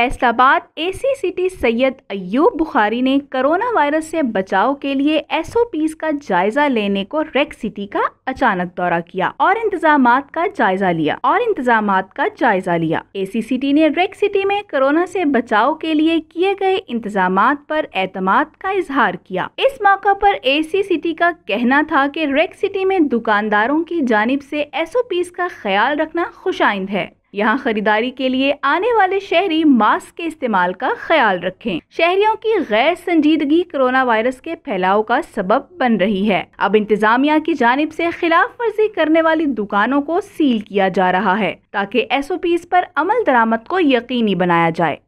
Faisalabad A C city Syed Ayub Bukhari ने corona virus से बचाव के लिए एस ओ पीज का जायजा लेने को रेक सिटी का अचानक दौरा किया और इंतजाम का जायजा लिया और इंतजाम का जायजा लिया ए सी सिटी ने रेक सिटी में कोरोना से बचाव के लिए किए गए इंतजाम पर एतमाद का इजहार किया इस मौका पर एसी सिटी का कहना था कि रेक सिटी में दुकानदारों की जानब से पीज का ख्याल रखना खुशाइंद है यहाँ खरीदारी के लिए आने वाले शहरी मास्क के इस्तेमाल का ख्याल रखें शहरियों की गैर संजीदगी कोरोना वायरस के फैलाव का सबब बन रही है अब इंतजामिया की जानब से खिलाफ वर्जी करने वाली दुकानों को सील किया जा रहा है ताकि एस ओ पीज पर अमल दरामद को यकीनी बनाया जाए